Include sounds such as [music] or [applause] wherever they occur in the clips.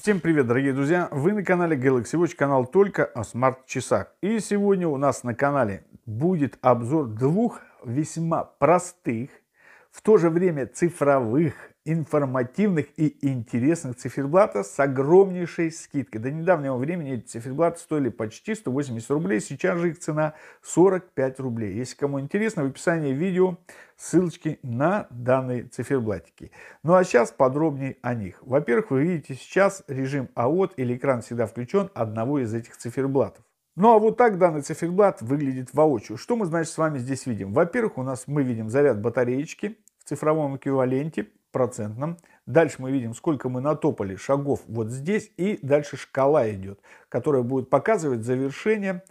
Всем привет, дорогие друзья! Вы на канале Galaxy Watch, канал только о смарт-часах. И сегодня у нас на канале будет обзор двух весьма простых, в то же время цифровых информативных и интересных циферблата с огромнейшей скидкой. До недавнего времени эти циферблаты стоили почти 180 рублей, сейчас же их цена 45 рублей. Если кому интересно, в описании видео ссылочки на данные циферблатики. Ну а сейчас подробнее о них. Во-первых, вы видите сейчас режим АОТ или экран всегда включен одного из этих циферблатов. Ну а вот так данный циферблат выглядит воочию. Что мы, значит, с вами здесь видим? Во-первых, у нас мы видим заряд батареечки в цифровом эквиваленте процентном. Дальше мы видим, сколько мы натопали шагов вот здесь. И дальше шкала идет, которая будет показывать завершение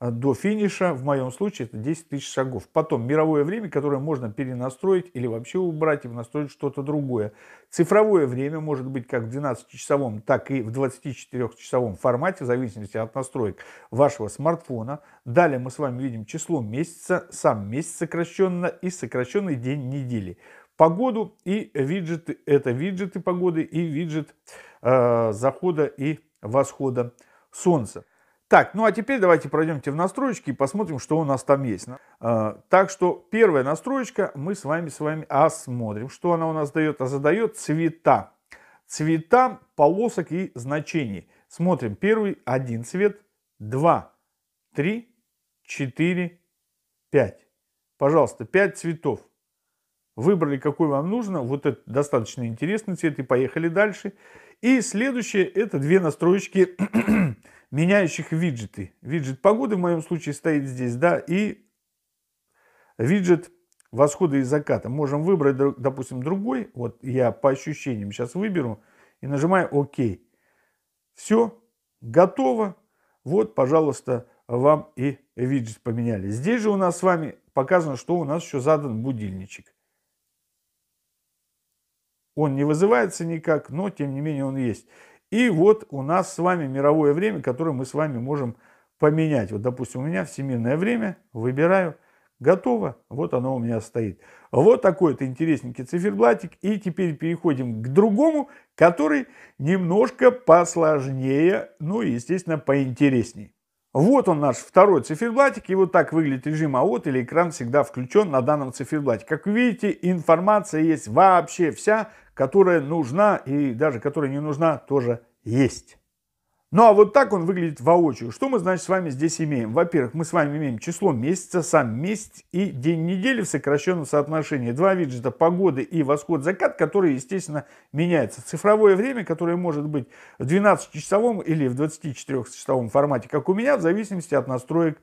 э, до финиша, в моем случае это 10 тысяч шагов. Потом мировое время, которое можно перенастроить или вообще убрать и настроить что-то другое. Цифровое время может быть как в 12-часовом, так и в 24-часовом формате, в зависимости от настроек вашего смартфона. Далее мы с вами видим число месяца, сам месяц сокращенно и сокращенный день недели погоду и виджеты. Это виджеты погоды и виджет э, захода и восхода солнца. Так, ну а теперь давайте пройдемте в настройки и посмотрим, что у нас там есть. Э, так что первая настройка мы с вами с вами осмотрим, что она у нас дает. А задает цвета. Цвета полосок и значений. Смотрим, первый один цвет, два, три, четыре, пять. Пожалуйста, пять цветов. Выбрали, какой вам нужно. Вот это достаточно интересный цвет. И поехали дальше. И следующее, это две настроечки [clears throat] меняющих виджеты. Виджет погоды в моем случае стоит здесь, да, и виджет восхода и заката. Можем выбрать, допустим, другой. Вот я по ощущениям сейчас выберу и нажимаю ОК. Все, готово. Вот, пожалуйста, вам и виджет поменяли. Здесь же у нас с вами показано, что у нас еще задан будильничек. Он не вызывается никак, но тем не менее он есть. И вот у нас с вами мировое время, которое мы с вами можем поменять. Вот, допустим, у меня всемирное время, выбираю, готово, вот оно у меня стоит. Вот такой-то интересненький циферблатик. И теперь переходим к другому, который немножко посложнее, ну и, естественно, поинтереснее. Вот он наш второй циферблатик, и вот так выглядит режим АОТ или экран всегда включен на данном циферблате. Как видите, информация есть вообще вся, которая нужна и даже которая не нужна тоже есть. Ну а вот так он выглядит воочию. Что мы, значит, с вами здесь имеем? Во-первых, мы с вами имеем число месяца, сам месяц и день недели в сокращенном соотношении. Два виджета погоды и восход-закат, которые, естественно, меняются. Цифровое время, которое может быть в 12-часовом или в 24-часовом формате, как у меня, в зависимости от настроек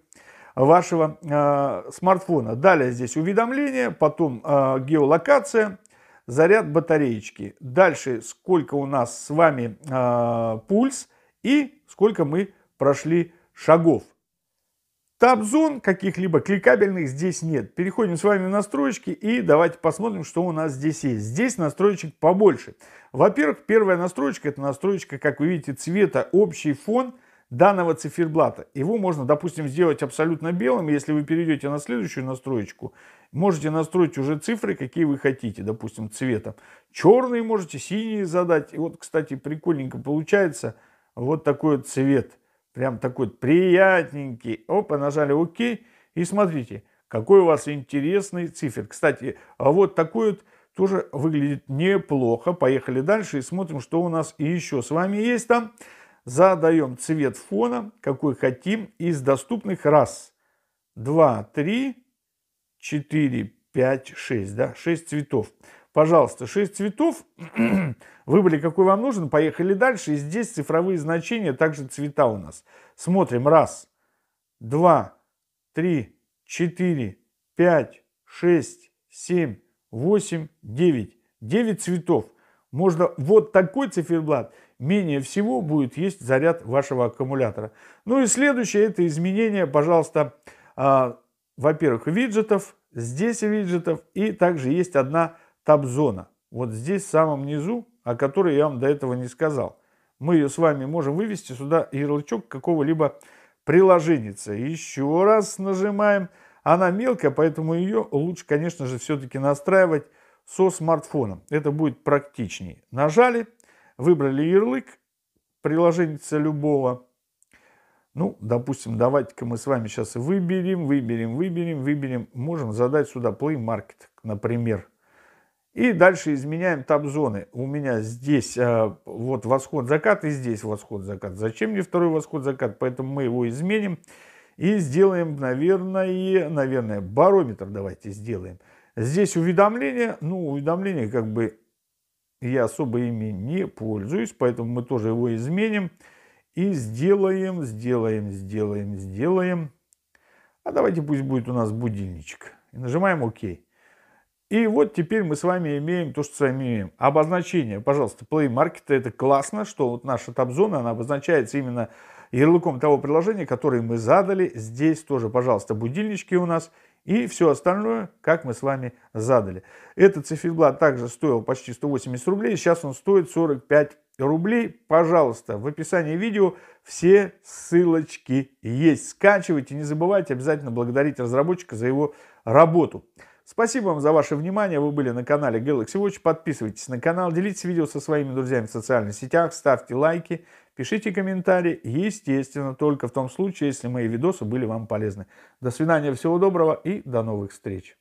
вашего э, смартфона. Далее здесь уведомления, потом э, геолокация, заряд батареечки. Дальше сколько у нас с вами э, пульс – и сколько мы прошли шагов. Таб-зон каких-либо кликабельных здесь нет. Переходим с вами в настройки и давайте посмотрим, что у нас здесь есть. Здесь настроечек побольше. Во-первых, первая настроечка, это настроечка, как вы видите, цвета, общий фон данного циферблата. Его можно, допустим, сделать абсолютно белым. Если вы перейдете на следующую настроечку, можете настроить уже цифры, какие вы хотите, допустим, цветом. Черные можете, синие задать. И вот, кстати, прикольненько получается – вот такой вот цвет. Прям такой приятненький. Опа, нажали ОК. И смотрите, какой у вас интересный цифер. Кстати, а вот такой вот тоже выглядит неплохо. Поехали дальше и смотрим, что у нас еще с вами есть там. Задаем цвет фона, какой хотим, из доступных. Раз, два, три, четыре, пять, шесть. Да, шесть цветов. Пожалуйста, 6 цветов. [clears throat] Выбрали, какой вам нужен. Поехали дальше. И здесь цифровые значения, также цвета у нас. Смотрим. Раз, два, три, четыре, пять, шесть, семь, восемь, девять. Девять цветов. Можно вот такой циферблат менее всего будет есть заряд вашего аккумулятора. Ну и следующее это изменение, пожалуйста, а, во-первых, виджетов, здесь виджетов и также есть одна таб-зона. Вот здесь, в самом низу, о которой я вам до этого не сказал. Мы ее с вами можем вывести сюда ярлычок какого-либо приложения. Еще раз нажимаем. Она мелкая, поэтому ее лучше, конечно же, все-таки настраивать со смартфоном. Это будет практичнее. Нажали, выбрали ярлык приложения любого. Ну, допустим, давайте-ка мы с вами сейчас выберем, выберем, выберем, выберем. Можем задать сюда Play Market, например. И дальше изменяем таб-зоны. У меня здесь э, вот восход-закат и здесь восход-закат. Зачем мне второй восход-закат? Поэтому мы его изменим и сделаем, наверное, наверное, барометр давайте сделаем. Здесь уведомления. Ну, уведомления как бы я особо ими не пользуюсь, поэтому мы тоже его изменим. И сделаем, сделаем, сделаем, сделаем. А давайте пусть будет у нас будильничек. И нажимаем ОК. OK. И вот теперь мы с вами имеем то, что с вами имеем. Обозначение, пожалуйста, Play Market это классно, что вот наша топ-зона, она обозначается именно ярлыком того приложения, которое мы задали. Здесь тоже, пожалуйста, будильнички у нас и все остальное, как мы с вами задали. Этот циферблат также стоил почти 180 рублей, сейчас он стоит 45 рублей. Пожалуйста, в описании видео все ссылочки есть. Скачивайте, не забывайте, обязательно благодарить разработчика за его работу. Спасибо вам за ваше внимание. Вы были на канале Galaxy Watch. Подписывайтесь на канал, делитесь видео со своими друзьями в социальных сетях, ставьте лайки, пишите комментарии. Естественно, только в том случае, если мои видосы были вам полезны. До свидания, всего доброго и до новых встреч.